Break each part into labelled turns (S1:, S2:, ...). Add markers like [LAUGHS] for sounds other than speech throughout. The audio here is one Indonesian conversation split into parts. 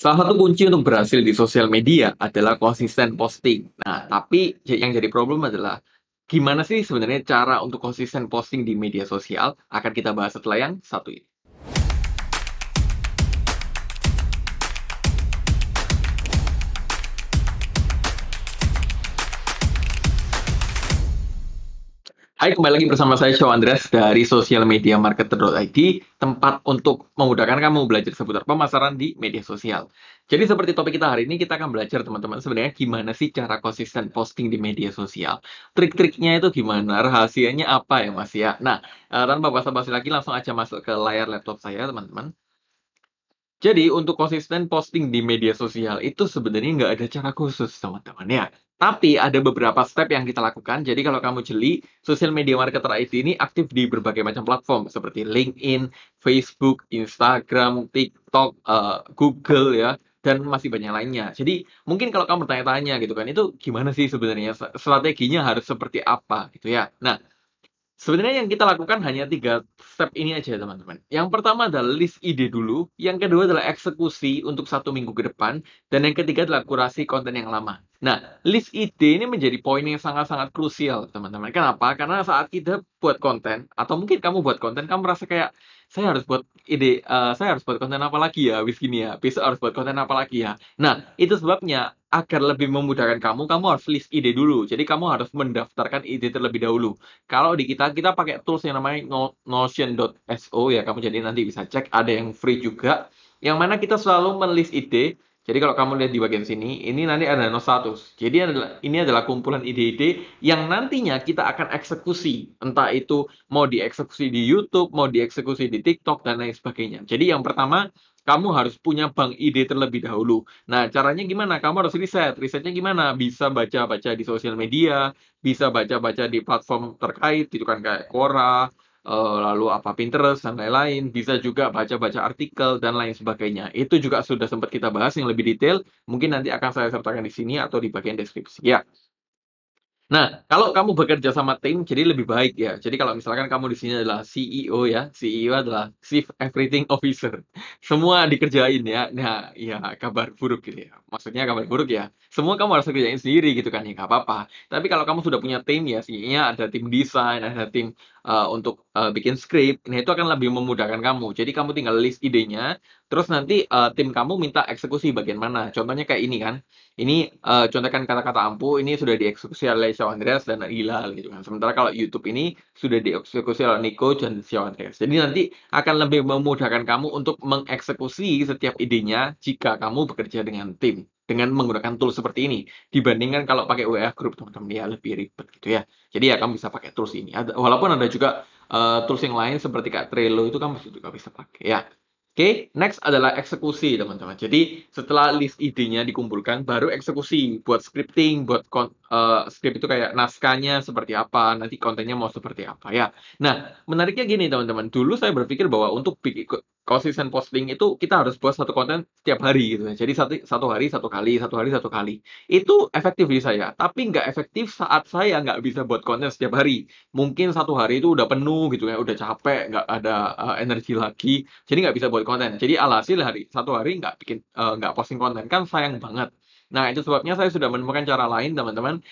S1: Salah satu kunci untuk berhasil di sosial media adalah konsisten posting. Nah, tapi yang jadi problem adalah gimana sih sebenarnya cara untuk konsisten posting di media sosial akan kita bahas setelah yang satu ini. Hai, kembali lagi bersama saya Show Andreas dari Social Media Marketer.id, tempat untuk memudahkan kamu belajar seputar pemasaran di media sosial. Jadi seperti topik kita hari ini, kita akan belajar teman-teman sebenarnya gimana sih cara konsisten posting di media sosial. Trik-triknya itu gimana, rahasianya apa ya mas ya. Nah, eh, tanpa basa-basi lagi langsung aja masuk ke layar laptop saya teman-teman. Jadi untuk konsisten posting di media sosial itu sebenarnya nggak ada cara khusus teman-teman ya. Tapi ada beberapa step yang kita lakukan. Jadi kalau kamu jeli, social media marketer IT ini aktif di berbagai macam platform seperti LinkedIn, Facebook, Instagram, TikTok, uh, Google ya, dan masih banyak lainnya. Jadi mungkin kalau kamu bertanya-tanya gitu kan, itu gimana sih sebenarnya strateginya harus seperti apa gitu ya. Nah, Sebenarnya yang kita lakukan hanya tiga step ini aja teman-teman. Yang pertama adalah list ide dulu, yang kedua adalah eksekusi untuk satu minggu ke depan, dan yang ketiga adalah kurasi konten yang lama. Nah, list ide ini menjadi poin yang sangat-sangat krusial teman-teman. Kenapa? Karena saat kita buat konten, atau mungkin kamu buat konten, kamu merasa kayak saya harus buat ide, uh, saya harus buat konten apa lagi ya, wis gini ya, besok harus buat konten apa lagi ya. Nah, itu sebabnya agar lebih memudahkan kamu, kamu harus list ide dulu. Jadi kamu harus mendaftarkan ide terlebih dahulu. Kalau di kita, kita pakai tools yang namanya Notion.so ya, kamu jadi nanti bisa cek, ada yang free juga. Yang mana kita selalu menulis ide, jadi kalau kamu lihat di bagian sini, ini nanti ada status. Jadi ini adalah kumpulan ide-ide yang nantinya kita akan eksekusi. Entah itu mau dieksekusi di YouTube, mau dieksekusi di TikTok, dan lain sebagainya. Jadi yang pertama, kamu harus punya bank ide terlebih dahulu. Nah, caranya gimana? Kamu harus riset. Risetnya gimana? Bisa baca-baca di sosial media, bisa baca-baca di platform terkait, itu kan, kayak Quora, Eh, lalu apa Pinterest dan lain-lain, bisa juga baca-baca artikel dan lain sebagainya. Itu juga sudah sempat kita bahas yang lebih detail, mungkin nanti akan saya sertakan di sini atau di bagian deskripsi ya. Nah, kalau kamu bekerja sama tim, jadi lebih baik ya. Jadi kalau misalkan kamu di sini adalah CEO ya, CEO adalah Chief Everything Officer. Semua dikerjain ya. Nah, ya kabar buruk gitu ya. Maksudnya kabar buruk ya. Semua kamu harus kerjain sendiri gitu kan ya, nggak apa-apa. Tapi kalau kamu sudah punya tim ya, sebenarnya ada tim desain, ada tim uh, untuk uh, bikin script, nah itu akan lebih memudahkan kamu. Jadi kamu tinggal list idenya, terus nanti uh, tim kamu minta eksekusi bagian mana. Contohnya kayak ini kan, ini uh, contohkan kata-kata ampuh, ini sudah dieksekusi oleh Xiao Andreas dan Hilal gitu kan. Sementara kalau YouTube ini sudah dieksekusi oleh Nico dan Xiao Andreas. Jadi nanti akan lebih memudahkan kamu untuk mengeksekusi setiap idenya jika kamu bekerja dengan tim dengan menggunakan tool seperti ini dibandingkan kalau pakai WA group teman-teman ya lebih ribet gitu ya. Jadi ya kamu bisa pakai tools ini. walaupun ada juga uh, tools yang lain seperti kayak Trello itu kamu juga bisa pakai ya. Oke, okay, next adalah eksekusi, teman-teman. Jadi, setelah list idenya dikumpulkan, baru eksekusi. Buat scripting, buat uh, script itu kayak naskahnya seperti apa, nanti kontennya mau seperti apa, ya. Nah, menariknya gini, teman-teman. Dulu saya berpikir bahwa untuk konsisten posting itu, kita harus buat satu konten setiap hari, gitu. Ya. Jadi, satu, satu hari, satu kali, satu hari, satu kali. Itu efektif di saya. Tapi nggak efektif saat saya nggak bisa buat konten setiap hari. Mungkin satu hari itu udah penuh, gitu ya. Udah capek, nggak ada uh, energi lagi. Jadi, nggak bisa buat konten. Jadi alhasil hari satu hari nggak bikin eh, nggak posting konten kan sayang banget. Nah itu sebabnya saya sudah menemukan cara lain teman-teman.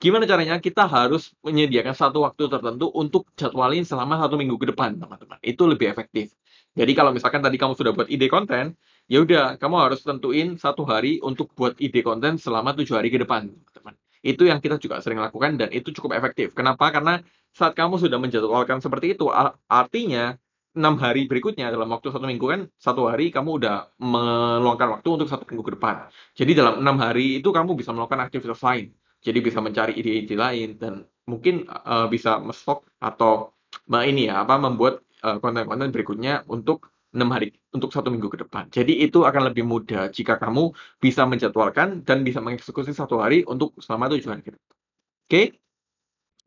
S1: Gimana caranya kita harus menyediakan satu waktu tertentu untuk jadwalin selama satu minggu ke depan teman-teman. Itu lebih efektif. Jadi kalau misalkan tadi kamu sudah buat ide konten, ya udah kamu harus tentuin satu hari untuk buat ide konten selama tujuh hari ke depan, teman. Itu yang kita juga sering lakukan dan itu cukup efektif. Kenapa? Karena saat kamu sudah menjadwalkan seperti itu, artinya enam hari berikutnya dalam waktu satu minggu kan satu hari kamu udah meluangkan waktu untuk satu minggu ke depan jadi dalam enam hari itu kamu bisa melakukan aktivitas lain jadi bisa mencari ide-ide lain dan mungkin uh, bisa mesok atau nah ini ya apa membuat eh, konten-konten uh, berikutnya untuk enam hari untuk satu minggu ke depan jadi itu akan lebih mudah jika kamu bisa menjadwalkan dan bisa mengeksekusi satu hari untuk selama tujuan kita. oke okay?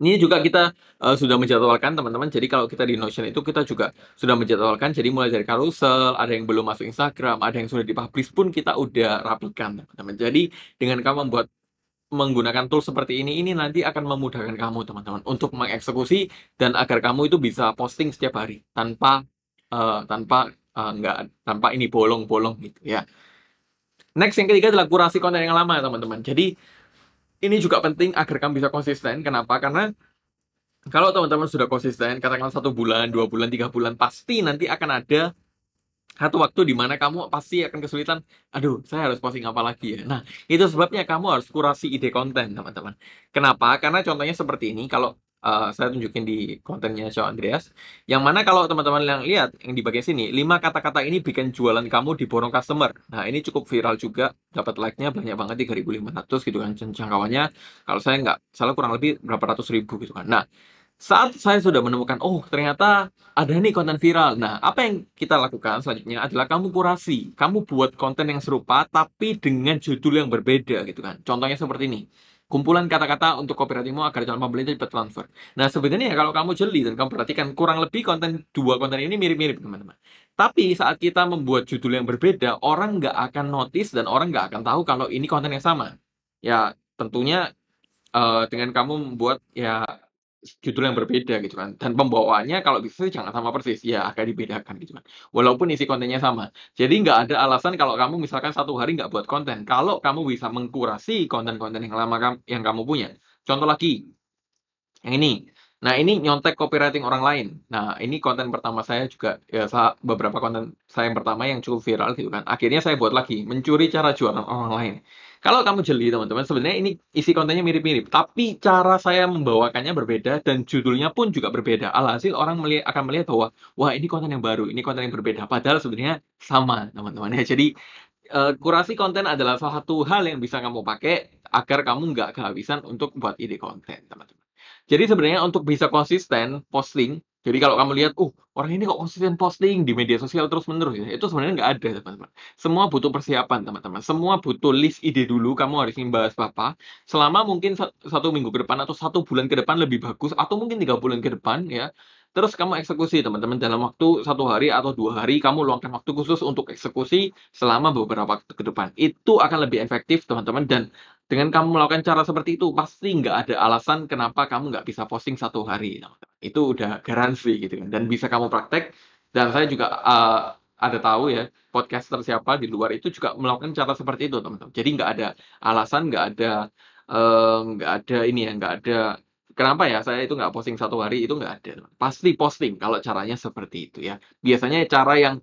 S1: Ini juga kita uh, sudah menjadwalkan teman-teman. Jadi kalau kita di Notion itu kita juga sudah menjadwalkan. Jadi mulai dari carousel, ada yang belum masuk Instagram, ada yang sudah dipublish pun kita udah rapikan teman-teman. Jadi dengan kamu membuat menggunakan tool seperti ini ini nanti akan memudahkan kamu teman-teman untuk mengeksekusi dan agar kamu itu bisa posting setiap hari tanpa uh, tanpa uh, tanpa ini bolong-bolong gitu ya. Next yang ketiga adalah kurasi konten yang lama teman-teman. Jadi ini juga penting agar kamu bisa konsisten. Kenapa? Karena kalau teman-teman sudah konsisten, katakanlah satu bulan, dua bulan, tiga bulan, pasti nanti akan ada satu waktu di mana kamu pasti akan kesulitan, aduh, saya harus posting apa lagi ya. Nah, itu sebabnya kamu harus kurasi ide konten, teman-teman. Kenapa? Karena contohnya seperti ini, kalau Eh, saya tunjukin di kontennya Shaw Andreas. Yang mana kalau teman-teman yang lihat yang di bagian sini, lima kata-kata ini bikin jualan kamu diborong customer. Nah, ini cukup viral juga, dapat like-nya banyak banget 3.500 gitu kan jangkauannya. Kalau saya nggak salah kurang lebih berapa ratus ribu gitu kan. Nah, saat saya sudah menemukan, oh ternyata ada nih konten viral. Nah, apa yang kita lakukan selanjutnya adalah kamu kurasi. Kamu buat konten yang serupa, tapi dengan judul yang berbeda gitu kan. Contohnya seperti ini kumpulan kata-kata untuk copywritingmu agar calon pembeli itu cepat transfer. Nah, sebenarnya ya, kalau kamu jeli dan kamu perhatikan kurang lebih konten dua konten ini mirip-mirip, teman-teman. Tapi saat kita membuat judul yang berbeda, orang nggak akan notice dan orang nggak akan tahu kalau ini konten yang sama. Ya, tentunya uh, dengan kamu membuat ya judul yang berbeda gitu kan dan pembawaannya kalau bisa jangan sama persis ya agak dibedakan gitu kan walaupun isi kontennya sama jadi nggak ada alasan kalau kamu misalkan satu hari nggak buat konten kalau kamu bisa mengkurasi konten-konten yang lama yang kamu punya contoh lagi yang ini Nah, ini nyontek copywriting orang lain. Nah, ini konten pertama saya juga ya beberapa konten saya yang pertama yang cukup viral gitu kan. Akhirnya saya buat lagi mencuri cara jualan orang lain. Kalau kamu jeli teman-teman, sebenarnya ini isi kontennya mirip-mirip, tapi cara saya membawakannya berbeda dan judulnya pun juga berbeda. Alhasil orang melihat, akan melihat bahwa wah ini konten yang baru, ini konten yang berbeda. Padahal sebenarnya sama teman-teman ya. [LAUGHS] Jadi eh, kurasi konten adalah salah satu hal yang bisa kamu pakai agar kamu nggak kehabisan untuk buat ide konten, teman-teman. Jadi sebenarnya untuk bisa konsisten posting, jadi kalau kamu lihat, uh orang ini kok konsisten posting di media sosial terus menerus, ya? itu sebenarnya nggak ada teman-teman. Semua butuh persiapan teman-teman. Semua butuh list ide dulu. Kamu harus membahas apa. Selama mungkin satu minggu ke depan atau satu bulan ke depan lebih bagus, atau mungkin tiga bulan ke depan ya terus kamu eksekusi teman-teman dalam waktu satu hari atau dua hari kamu luangkan waktu khusus untuk eksekusi selama beberapa waktu ke depan itu akan lebih efektif teman-teman dan dengan kamu melakukan cara seperti itu pasti nggak ada alasan kenapa kamu nggak bisa posting satu hari itu udah garansi gitu kan dan bisa kamu praktek dan saya juga uh, ada tahu ya podcaster siapa di luar itu juga melakukan cara seperti itu teman-teman jadi nggak ada alasan nggak ada uh, nggak ada ini ya nggak ada kenapa ya saya itu nggak posting satu hari itu nggak ada pasti posting kalau caranya seperti itu ya biasanya cara yang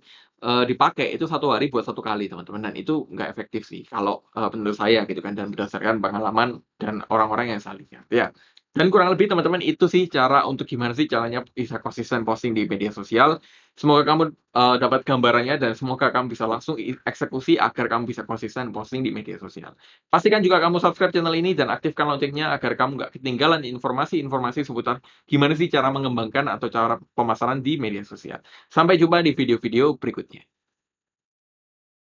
S1: uh, dipakai itu satu hari buat satu kali teman-teman dan itu nggak efektif sih kalau uh, menurut saya gitu kan dan berdasarkan pengalaman dan orang-orang yang saling lihat ya dan kurang lebih teman-teman itu sih cara untuk gimana sih caranya bisa konsisten posting di media sosial. Semoga kamu uh, dapat gambarannya dan semoga kamu bisa langsung eksekusi agar kamu bisa konsisten posting di media sosial. Pastikan juga kamu subscribe channel ini dan aktifkan loncengnya agar kamu nggak ketinggalan informasi-informasi seputar gimana sih cara mengembangkan atau cara pemasaran di media sosial. Sampai jumpa di video-video berikutnya.